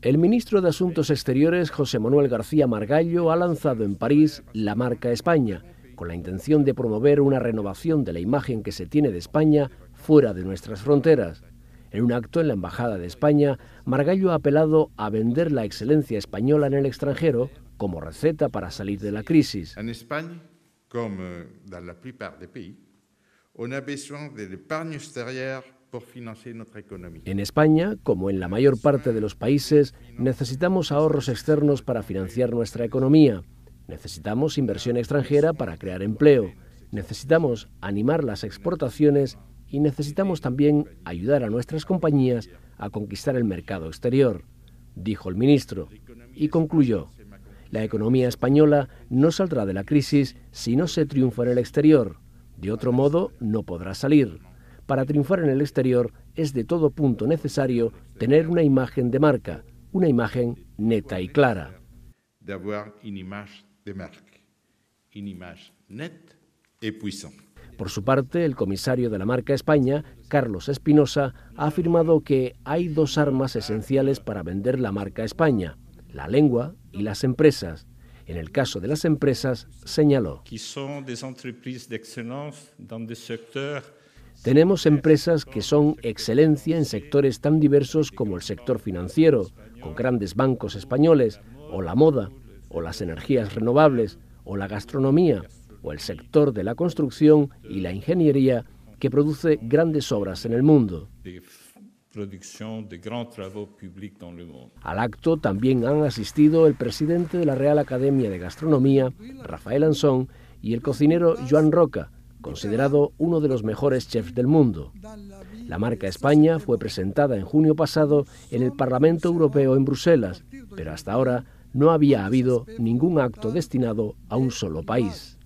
El ministro de Asuntos Exteriores, José Manuel García Margallo, ha lanzado en París la marca España, con la intención de promover una renovación de la imagen que se tiene de España fuera de nuestras fronteras. En un acto en la Embajada de España, Margallo ha apelado a vender la excelencia española en el extranjero como receta para salir de la crisis. En la on a besoin en España, como en la mayor parte de los países, necesitamos ahorros externos para financiar nuestra economía. Necesitamos inversión extranjera para crear empleo. Necesitamos animar las exportaciones y necesitamos también ayudar a nuestras compañías a conquistar el mercado exterior, dijo el ministro, y concluyó, la economía española no saldrá de la crisis si no se triunfa en el exterior, de otro modo no podrá salir. Para triunfar en el exterior es de todo punto necesario tener una imagen de marca, una imagen neta y clara. Por su parte, el comisario de la marca España, Carlos Espinosa, ha afirmado que hay dos armas esenciales para vender la marca España, la lengua y las empresas. En el caso de las empresas, señaló. Tenemos empresas que son excelencia en sectores tan diversos como el sector financiero, con grandes bancos españoles, o la moda, o las energías renovables, o la gastronomía, o el sector de la construcción y la ingeniería, que produce grandes obras en el mundo. Al acto también han asistido el presidente de la Real Academia de Gastronomía, Rafael Ansón, y el cocinero Joan Roca, considerado uno de los mejores chefs del mundo. La marca España fue presentada en junio pasado en el Parlamento Europeo en Bruselas, pero hasta ahora no había habido ningún acto destinado a un solo país.